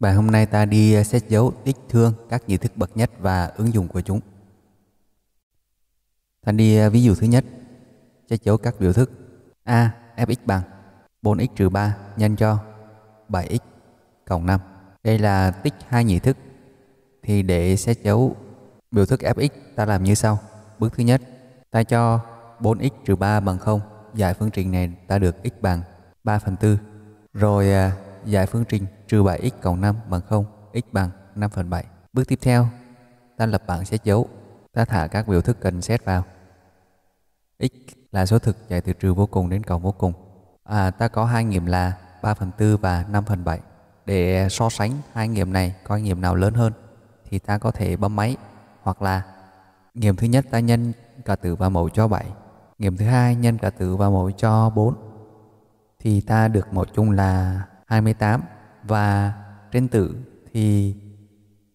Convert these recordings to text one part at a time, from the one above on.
Bài hôm nay ta đi à, xét dấu tích thương các nhị thức bậc nhất và ứng dụng của chúng. Ta đi à, ví dụ thứ nhất, xét dấu các biểu thức A. Fx bằng 4x trừ 3 nhân cho 7x cộng 5. Đây là tích hai nhị thức. Thì để xét dấu biểu thức Fx ta làm như sau. Bước thứ nhất, ta cho 4x trừ 3 bằng 0. Giải phương trình này ta được x bằng 3 phần 4. Rồi à, giải phương trình trừ 7x cộng 5 bằng 0, x bằng 5 phần 7. Bước tiếp theo, ta lập bảng xét dấu. Ta thả các biểu thức cần xét vào. x là số thực chạy từ trừ vô cùng đến cộng vô cùng. À, ta có hai nghiệm là 3 phần 4 và 5 phần 7. Để so sánh hai nghiệm này coi nghiệm nào lớn hơn thì ta có thể bấm máy hoặc là nghiệm thứ nhất ta nhân cả tử và mẫu cho 7 nghiệm thứ hai nhân cả tử và mẫu cho 4 thì ta được mẫu chung là 28 và trên tử thì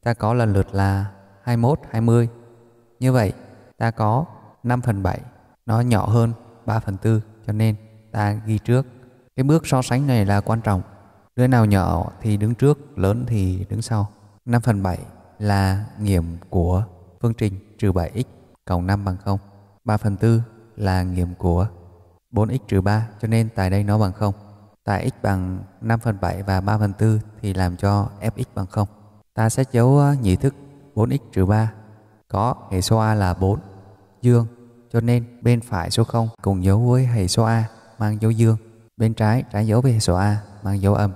ta có lần lượt là 21, 20. Như vậy ta có 5 phần 7 nó nhỏ hơn 3 phần 4 cho nên ta ghi trước. Cái bước so sánh này là quan trọng. Đứa nào nhỏ thì đứng trước, lớn thì đứng sau. 5 phần 7 là nghiệm của phương trình trừ 7x cộng 5 bằng 0. 3 phần 4 là nghiệm của 4x trừ 3 cho nên tại đây nó bằng 0 tại x bằng 5 phần 7 và 3 phần 4 thì làm cho fx bằng 0. Ta sẽ dấu ờ, nhị thức 4x trừ 3 có hệ số A là 4 dương cho nên bên phải số 0 cùng dấu với hệ số A mang dấu dương bên trái trái dấu với hệ số A mang dấu âm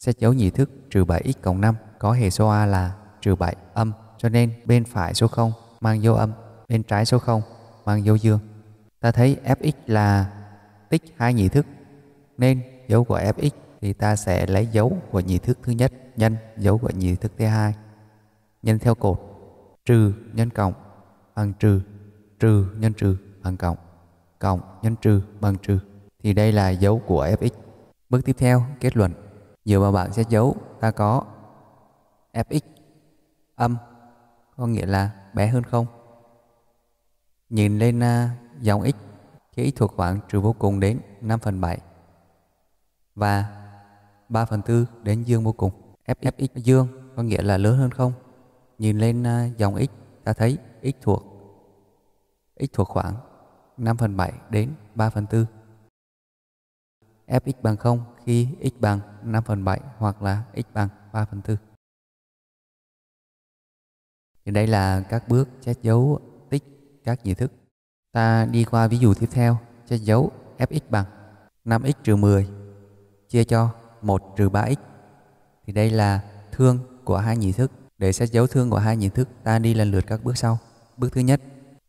sẽ dấu nhị thức trừ 7x cộng 5 có hệ số A là trừ 7 âm cho nên bên phải số 0 mang dấu âm bên trái số 0 mang dấu dương ta thấy fx là tích hai nhị thức nên dấu của fx thì ta sẽ lấy dấu của nhị thức thứ nhất nhân dấu của nhị thức thứ hai nhân theo cột trừ nhân cộng bằng trừ trừ nhân trừ bằng cộng cộng nhân trừ bằng trừ thì đây là dấu của fx. Bước tiếp theo kết luận dựa vào bảng xét dấu ta có fx âm có nghĩa là bé hơn không. Nhìn lên uh, dòng x khi x thuộc khoảng trừ vô cùng đến 5 phần 7 và 3 phần tư đến dương vô cùng. F Fx dương có nghĩa là lớn hơn không. Nhìn lên à, dòng x ta thấy x thuộc x thuộc khoảng 5 phần 7 đến 3 phần 4. Fx bằng 0 khi x bằng 5 phần 7 hoặc là x bằng 3 phần 4. Thì đây là các bước chết dấu tích các nhị thức. Ta đi qua ví dụ tiếp theo, chết dấu fx bằng 5x trừ 10 chia cho 1 trừ 3x thì đây là thương của hai nhị thức. Để xét dấu thương của hai nhị thức ta đi lần lượt các bước sau. Bước thứ nhất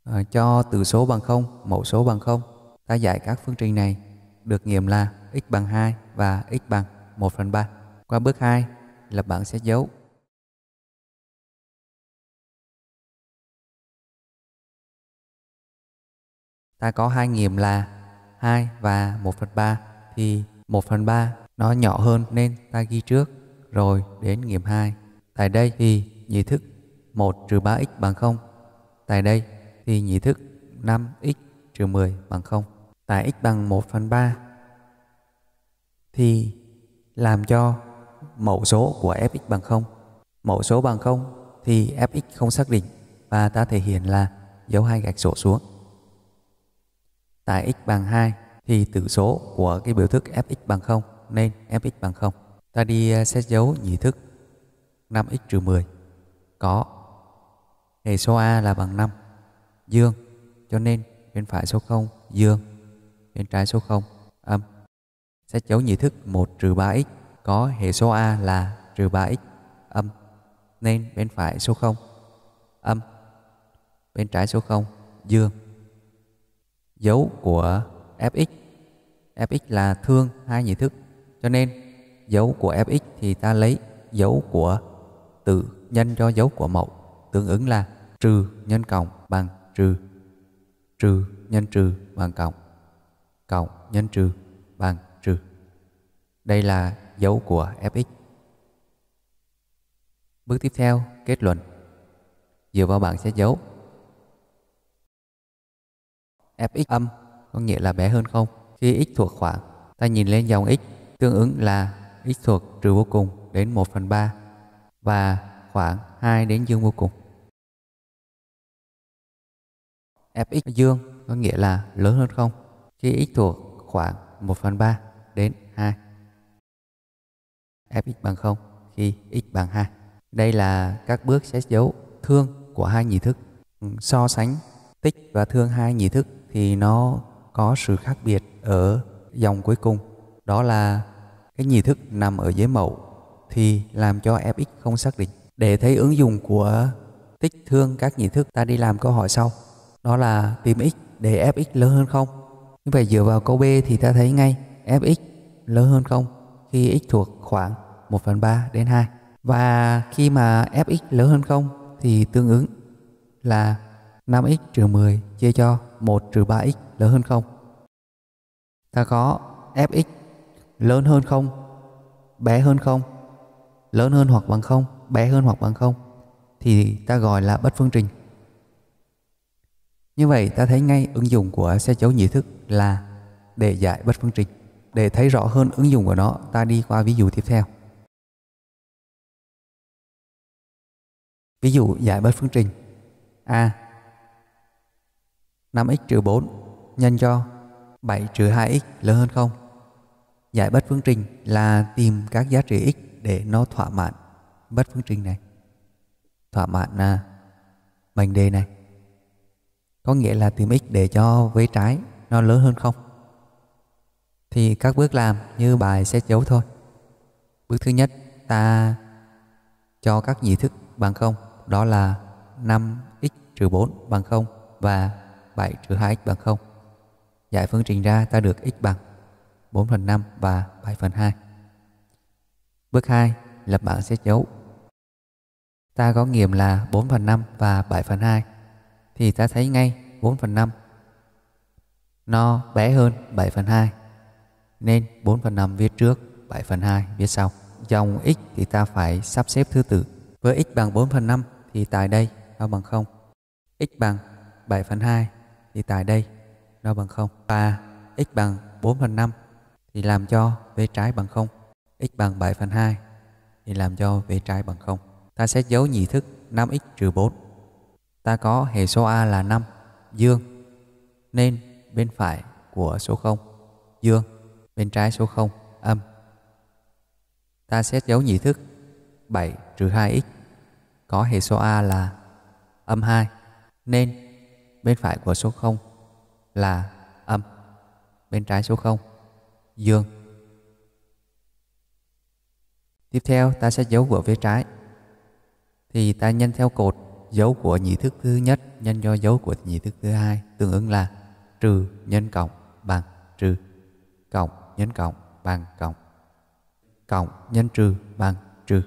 ờ, cho từ số bằng 0, mẫu số bằng 0. Ta giải các phương trình này được nghiệm là x bằng 2 và x bằng 1 phần 3. Qua bước 2 lập bảng xét dấu. Ta có hai nghiệm là 2 và 1 phần 3 thì 1 phần 3 nó nhỏ hơn nên ta ghi trước rồi đến nghiệm 2. Tại đây thì nhị thức 1 trừ 3x bằng 0. Tại đây thì nhị thức 5x trừ 10 bằng 0. Tại x bằng 1 phần 3 thì làm cho mẫu số của fx bằng 0. Mẫu số bằng 0 thì fx không xác định và ta thể hiện là dấu hai gạch sổ xuống. Tại x bằng 2 thì tử số của cái biểu thức fx bằng 0 nên fx bằng 0. Ta đi à, xét dấu nhị thức 5x trừ 10 có hệ số A là bằng 5 dương cho nên bên phải số 0 dương bên trái số 0 âm. Xét dấu nhị thức 1 trừ 3x có hệ số A là trừ 3x âm nên bên phải số 0 âm bên trái số 0 dương dấu của fx fx là thương hai nhị thức cho nên dấu của fx thì ta lấy dấu của tự nhân cho dấu của mẫu tương ứng là trừ nhân cộng bằng trừ trừ nhân trừ bằng cộng cộng nhân trừ bằng trừ đây là dấu của fx bước tiếp theo kết luận dựa vào bảng xét dấu fx âm có nghĩa là bé hơn không. Khi x thuộc khoảng, ta nhìn lên dòng x tương ứng là x thuộc trừ vô cùng đến 1 phần 3 và khoảng 2 đến dương vô cùng. fx dương có nghĩa là lớn hơn không khi x thuộc khoảng 1 phần 3 đến 2. fx bằng 0 khi x bằng 2. Đây là các bước xét dấu thương của hai nhị thức. Ừ, so sánh tích và thương hai nhị thức thì nó có sự khác biệt ở dòng cuối cùng đó là cái nhị thức nằm ở dưới mẫu thì làm cho fx không xác định để thấy ứng dụng của tích thương các nhị thức ta đi làm câu hỏi sau đó là tìm x để fx lớn hơn không như vậy dựa vào câu b thì ta thấy ngay fx lớn hơn không khi x thuộc khoảng 1 phần 3 đến 2 và khi mà fx lớn hơn không thì tương ứng là 5x trừ 10 chia cho 1 trừ 3x lớn hơn 0. Ta có fx lớn hơn 0, bé hơn 0, lớn hơn hoặc bằng 0, bé hơn hoặc bằng 0 thì ta gọi là bất phương trình. Như vậy ta thấy ngay ứng dụng của xe chấu nhị thức là để giải bất phương trình. Để thấy rõ hơn ứng dụng của nó, ta đi qua ví dụ tiếp theo. Ví dụ giải bất phương trình. A. 5x trừ 4 nhân cho 7 trừ 2x lớn hơn 0. Giải bất phương trình là tìm các giá trị x để nó thỏa mãn bất phương trình này. Thỏa mãn là mệnh đề này. Có nghĩa là tìm x để cho vế trái nó lớn hơn 0. Thì các bước làm như bài sẽ dấu thôi. Bước thứ nhất ta cho các nhị thức bằng 0 đó là 5x trừ 4 bằng 0 và 7 trừ 2x bằng 0. Giải phương trình ra ta được x bằng 4 phần 5 và 7 phần 2. Bước 2. Lập bảng xét dấu. Ta có nghiệm là 4 phần 5 và 7 phần 2. Thì ta thấy ngay 4 phần 5 nó bé hơn 7 phần 2. Nên 4 phần 5 viết trước, 7 phần 2 viết sau. Dòng x thì ta phải sắp xếp thứ tự. Với x bằng 4 phần 5 thì tại đây nó bằng 0. x bằng 7 phần 2 thì tại đây nó bằng 0 và x bằng 4 phần 5 thì làm cho vế trái bằng 0 x bằng 7 phần 2 thì làm cho vế trái bằng 0 ta sẽ giấu nhị thức 5x trừ 4 ta có hệ số A là 5 dương nên bên phải của số 0 dương bên trái số 0 âm ta sẽ dấu nhị thức 7 trừ 2x có hệ số A là âm 2 nên bên phải của số 0 là âm, bên trái số 0 dương. Tiếp theo ta sẽ dấu của phía trái. Thì ta nhân theo cột dấu của nhị thức thứ nhất nhân cho dấu của nhị thức thứ hai tương ứng là trừ nhân cộng bằng trừ cộng nhân cộng bằng cộng cộng nhân trừ bằng trừ.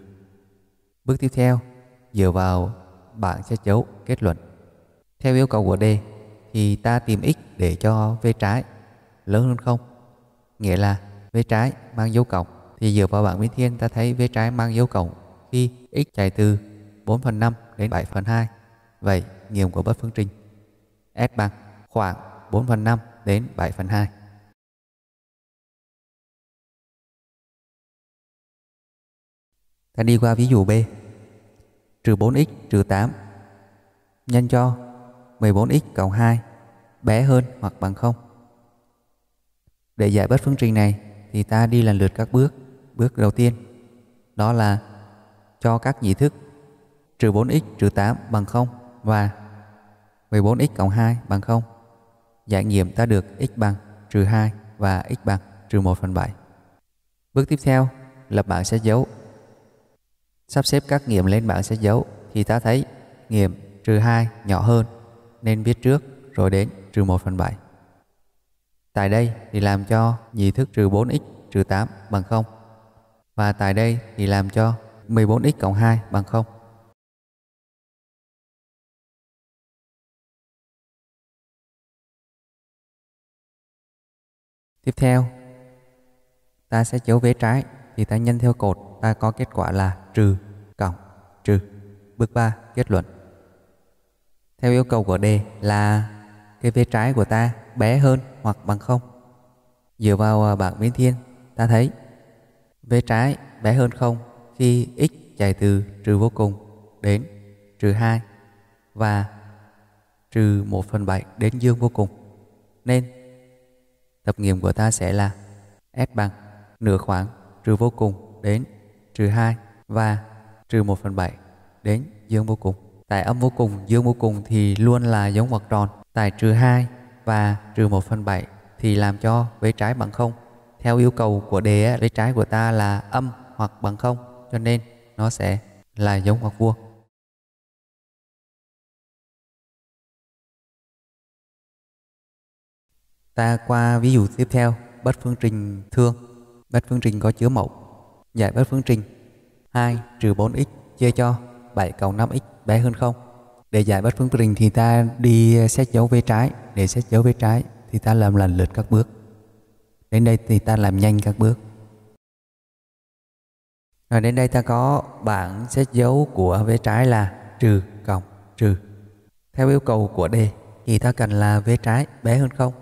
Bước tiếp theo dựa vào bạn sẽ dấu kết luận theo yêu cầu của đề thì ta tìm x để cho v trái lớn hơn không Nghĩa là v trái mang dấu cộng thì dựa vào bảng biến thiên ta thấy v trái mang dấu cộng khi x chạy từ 4 phần 5 đến 7 phần 2. Vậy nghiệm của bất phương trình S bằng khoảng 4 phần 5 đến 7 phần 2. Ta đi qua ví dụ B. Trừ 4x trừ 8 nhân cho 14x cộng 2 bé hơn hoặc bằng 0. Để giải bất phương trình này thì ta đi lần lượt các bước. Bước đầu tiên đó là cho các nhị thức trừ 4x trừ 8 bằng 0 và 14x cộng 2 bằng 0. Giải nghiệm ta được x bằng trừ 2 và x bằng trừ 1 phần 7. Bước tiếp theo là bảng sẽ dấu. Sắp xếp các nghiệm lên bảng sẽ dấu thì ta thấy nghiệm trừ 2 nhỏ hơn nên biết trước rồi đến trừ 1 phần 7. Tại đây thì làm cho nhị thức trừ 4x trừ 8 bằng 0. Và tại đây thì làm cho 14x cộng 2 bằng 0. Tiếp theo, ta sẽ chiếu vế trái thì ta nhân theo cột ta có kết quả là trừ cộng trừ. Bước 3, kết luận theo yêu cầu của đề là cái phía trái của ta bé hơn hoặc bằng không. Dựa vào à, bảng biến thiên, ta thấy phía trái bé hơn không khi x chạy từ trừ vô cùng đến trừ 2 và trừ 1 phần 7 đến dương vô cùng. Nên tập nghiệm của ta sẽ là S bằng nửa khoảng trừ vô cùng đến trừ 2 và trừ 1 phần 7 đến dương vô cùng tại âm vô cùng dương vô cùng thì luôn là giống ngoặc tròn tại trừ 2 và trừ 1 phần 7 thì làm cho vế trái bằng không theo yêu cầu của đề ấy, vế trái của ta là âm hoặc bằng không cho nên nó sẽ là giống ngoặc vuông ta qua ví dụ tiếp theo bất phương trình thương bất phương trình có chứa mẫu giải bất phương trình 2 trừ 4x chia cho 7 cộng 5x bé hơn không để giải bất phương trình thì ta đi xét dấu vế trái để xét dấu vế trái thì ta làm lần lượt các bước đến đây thì ta làm nhanh các bước rồi đến đây ta có bảng xét dấu của vế trái là trừ cộng trừ theo yêu cầu của đề thì ta cần là vế trái bé hơn không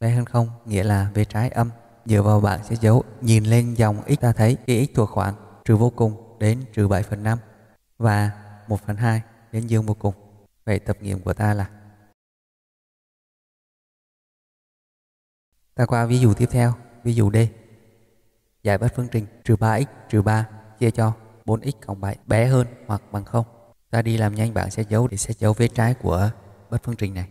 bé hơn không nghĩa là vế trái âm dựa vào bảng xét dấu nhìn lên dòng x ta thấy cái x thuộc khoảng trừ vô cùng đến trừ 7 phần 5 và 1 phần 2 đến dương vô cùng. Vậy tập nghiệm của ta là Ta qua ví dụ tiếp theo, ví dụ D. Giải bất phương trình trừ 3x trừ 3 chia cho 4x cộng 7 bé hơn hoặc bằng 0. Ta đi làm nhanh bạn sẽ giấu để sẽ giấu vế trái của bất phương trình này.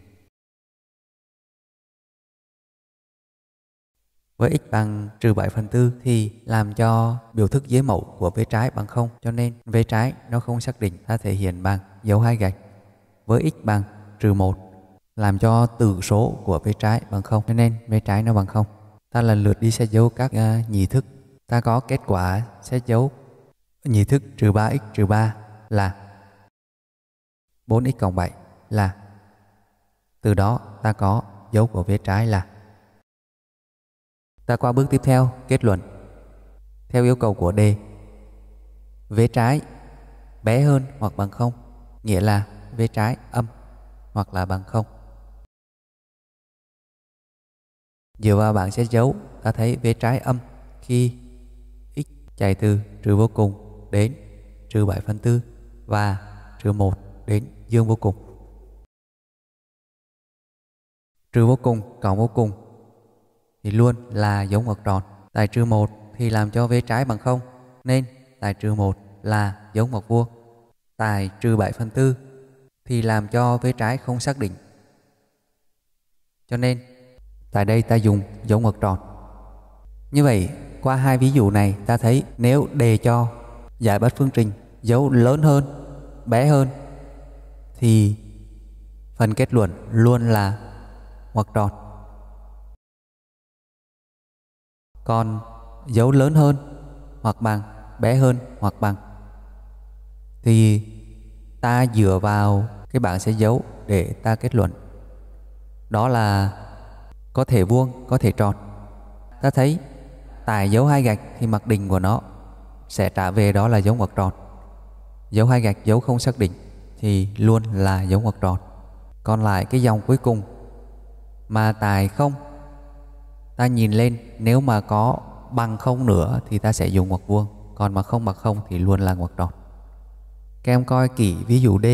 với x bằng trừ 7 phần 4 thì làm cho biểu thức dưới mẫu của vế trái bằng 0 cho nên vế trái nó không xác định ta thể hiện bằng dấu hai gạch với x bằng trừ 1 làm cho tử số của vế trái bằng 0 cho nên vế trái nó bằng 0 ta lần lượt đi xét dấu các uh, nhị thức ta có kết quả xét dấu nhị thức trừ 3x trừ 3 là 4x cộng 7 là từ đó ta có dấu của vế trái là Ta qua bước tiếp theo, kết luận. Theo yêu cầu của đề, vế trái bé hơn hoặc bằng không, nghĩa là vế trái âm hoặc là bằng không. Dựa vào bảng xét dấu, ta thấy vế trái âm khi x chạy từ trừ vô cùng đến trừ 7 phần 4 và trừ 1 đến dương vô cùng. Trừ vô cùng, cộng vô cùng thì luôn là dấu ngoặc tròn. Tài trừ 1 thì làm cho vế trái bằng 0 nên tài trừ 1 là dấu ngoặc vuông. Tài trừ 7 phần 4 thì làm cho vế trái không xác định. Cho nên tại đây ta dùng dấu ngoặc tròn. Như vậy qua hai ví dụ này ta thấy nếu đề cho giải bất phương trình dấu lớn hơn, bé hơn thì phần kết luận luôn là ngoặc tròn. Còn dấu lớn hơn hoặc bằng bé hơn hoặc bằng thì ta dựa vào cái bảng sẽ dấu để ta kết luận đó là có thể vuông có thể tròn ta thấy tải dấu hai gạch thì mặt đỉnh của nó sẽ trả về đó là dấu ngoặc tròn dấu hai gạch dấu không xác định thì luôn là dấu ngoặc tròn còn lại cái dòng cuối cùng mà tài không ta nhìn lên nếu mà có bằng không nữa thì ta sẽ dùng ngoặc vuông còn mà không bằng không thì luôn là ngoặc tròn các em coi kỹ ví dụ D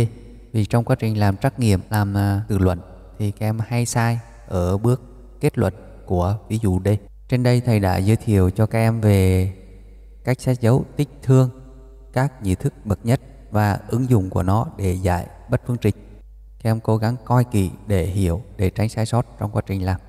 vì trong quá trình làm trắc nghiệm làm à, tự luận thì các em hay sai ở bước kết luận của ví dụ D trên đây thầy đã giới thiệu cho các em về cách xét dấu tích thương các nhị thức bậc nhất và ứng dụng của nó để giải bất phương trình các em cố gắng coi kỹ để hiểu để tránh sai sót trong quá trình làm